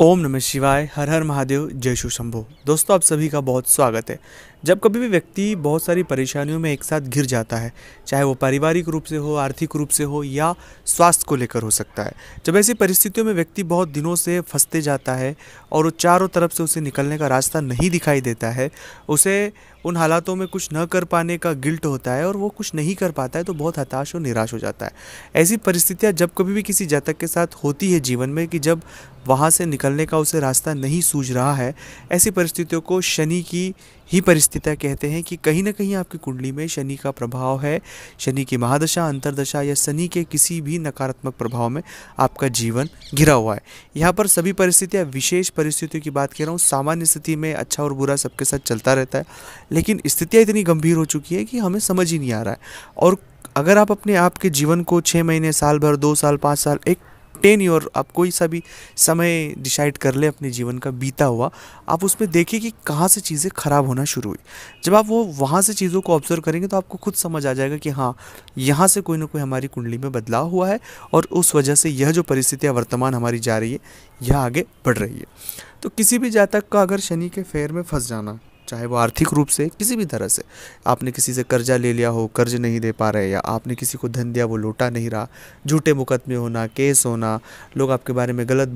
ओम नमः शिवाय हर हर महादेव जय शु शंभो दोस्तों आप सभी का बहुत स्वागत है जब कभी भी व्यक्ति बहुत सारी परेशानियों में एक साथ घिर जाता है चाहे वो पारिवारिक रूप से हो आर्थिक रूप से हो या स्वास्थ्य को लेकर हो सकता है जब ऐसी परिस्थितियों में व्यक्ति बहुत दिनों से फंसते जाता है और वो चारों तरफ से उसे निकलने का रास्ता नहीं दिखाई देता है उसे उन हालातों में कुछ न कर पाने का गिल्ट होता है और वो कुछ नहीं कर पाता है तो बहुत हताश और निराश हो जाता है ऐसी परिस्थितियाँ जब कभी भी किसी जातक के साथ होती है जीवन में कि जब वहाँ से निकलने का उसे रास्ता नहीं सूझ रहा है ऐसी परिस्थितियों को शनि की ही परिस्थिति स्थिता कहते हैं कि कहीं ना कहीं आपकी कुंडली में शनि का प्रभाव है शनि की महादशा अंतरदशा या शनि के किसी भी नकारात्मक प्रभाव में आपका जीवन घिरा हुआ है यहाँ पर सभी परिस्थितियाँ विशेष परिस्थितियों की बात कर रहा हूँ सामान्य स्थिति में अच्छा और बुरा सबके साथ चलता रहता है लेकिन स्थितियाँ इतनी गंभीर हो चुकी है कि हमें समझ ही नहीं आ रहा है और अगर आप अपने आपके जीवन को छः महीने साल भर दो साल पाँच साल एक टेन और आप कोई सा भी समय डिसाइड कर ले अपने जीवन का बीता हुआ आप उसमें देखिए कि कहाँ से चीज़ें ख़राब होना शुरू हुई जब आप वो वहाँ से चीज़ों को ऑब्जर्व करेंगे तो आपको खुद समझ आ जाएगा कि हाँ यहाँ से कोई ना कोई हमारी कुंडली में बदलाव हुआ है और उस वजह से यह जो परिस्थितियाँ वर्तमान हमारी जा रही है यह आगे बढ़ रही है तो किसी भी जातक का अगर शनि के फेयर में फंस जाना चाहे वो आर्थिक रूप से किसी भी तरह से आपने किसी से कर्जा ले लिया हो कर्ज नहीं दे पा रहे या आपने किसी को धन दिया वो लौटा नहीं रहा झूठे मुकदमे होना केस होना लोग आपके बारे में गलत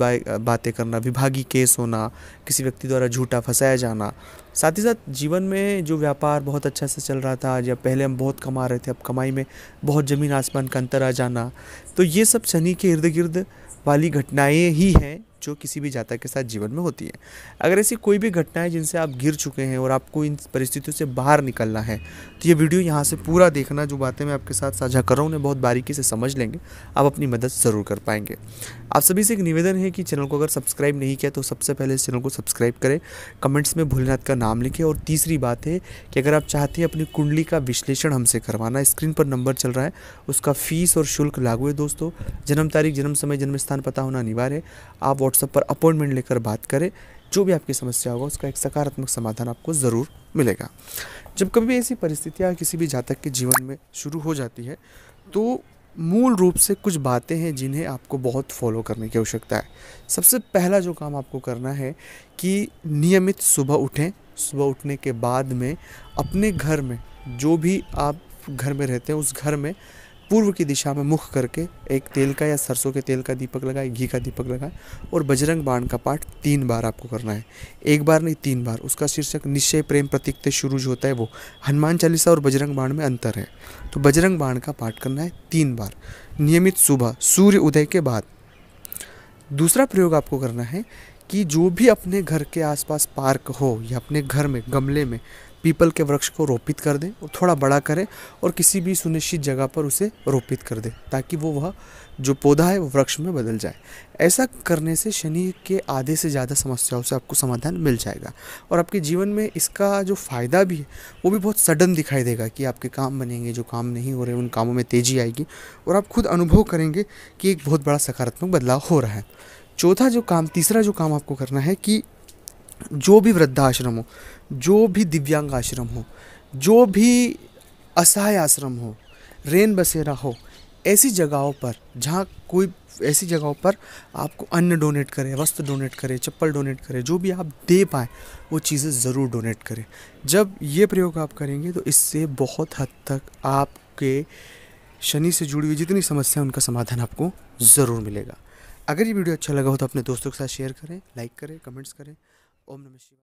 बातें करना विभागी केस होना किसी व्यक्ति द्वारा झूठा फंसाया जाना साथ ही साथ जीवन में जो व्यापार बहुत अच्छा से चल रहा था या पहले हम बहुत कमा रहे थे अब कमाई में बहुत ज़मीन आसमान का अंतर आ जाना तो ये सब शनि के इर्द गिर्द वाली घटनाएँ ही हैं जो किसी भी जाता के साथ जीवन में होती है अगर ऐसी कोई भी घटना है जिनसे आप गिर चुके हैं और आपको इन परिस्थितियों से बाहर निकलना है तो ये वीडियो यहाँ से पूरा देखना जो बातें मैं आपके साथ साझा कर रहा हूँ उन्हें बहुत बारीकी से समझ लेंगे आप अपनी मदद ज़रूर कर पाएंगे आप सभी से एक निवेदन है कि चैनल को अगर सब्सक्राइब नहीं किया तो सबसे पहले इस चैनल को सब्सक्राइब करें कमेंट्स में भोलेनाथ का नाम लिखें और तीसरी बात है कि अगर आप चाहते हैं अपनी कुंडली का विश्लेषण हमसे करवाना स्क्रीन पर नंबर चल रहा है उसका फीस और शुल्क लागू है दोस्तों जन्म तारीख जन्म समय जन्म स्थान पता होना अनिवार्य है आप व्हाट्सअप पर अपॉइंटमेंट लेकर बात करें जो भी आपकी समस्या होगा उसका एक सकारात्मक समाधान आपको ज़रूर मिलेगा जब कभी भी ऐसी परिस्थितियाँ किसी भी जातक के जीवन में शुरू हो जाती है तो मूल रूप से कुछ बातें हैं जिन्हें आपको बहुत फॉलो करने की आवश्यकता है सबसे पहला जो काम आपको करना है कि नियमित सुबह उठें सुबह उठने के बाद में अपने घर में जो भी आप घर में रहते हैं उस घर में पूर्व की दिशा में मुख करके एक तेल का या सरसों के तेल का दीपक लगाए घी का दीपक लगाए और बजरंग बाण का पाठ तीन बार आपको करना है एक बार नहीं तीन बार उसका शीर्षक निश्चय प्रेम प्रतीक से शुरू जो होता है वो हनुमान चालीसा और बजरंग बाण में अंतर है तो बजरंग बाण का पाठ करना है तीन बार नियमित सुबह सूर्य उदय के बाद दूसरा प्रयोग आपको करना है कि जो भी अपने घर के आसपास पार्क हो या अपने घर में गमले में पीपल के वृक्ष को रोपित कर दें और थोड़ा बड़ा करें और किसी भी सुनिश्चित जगह पर उसे रोपित कर दें ताकि वो वह जो पौधा है वो वृक्ष में बदल जाए ऐसा करने से शनि के आधे से ज़्यादा समस्याओं से आपको समाधान मिल जाएगा और आपके जीवन में इसका जो फ़ायदा भी है वो भी बहुत सडन दिखाई देगा कि आपके काम बनेंगे जो काम नहीं हो रहे उन कामों में तेज़ी आएगी और आप खुद अनुभव करेंगे कि एक बहुत बड़ा सकारात्मक बदलाव हो रहा है चौथा जो काम तीसरा जो काम आपको करना है कि जो भी वृद्धाश्रम हो जो भी दिव्यांग आश्रम हो जो भी असहाय आश्रम हो रेन बसेरा हो ऐसी जगहों पर जहाँ कोई ऐसी जगहों पर आपको अन्न डोनेट करें वस्त्र डोनेट करें चप्पल डोनेट करें जो भी आप दे पाए वो चीज़ें ज़रूर डोनेट करें जब ये प्रयोग आप करेंगे तो इससे बहुत हद तक आपके शनि से जुड़ी हुई जितनी समस्या उनका समाधान आपको ज़रूर मिलेगा अगर ये वीडियो अच्छा लगा हो तो अपने दोस्तों के साथ शेयर करें लाइक करें कमेंट्स करें ومن مشي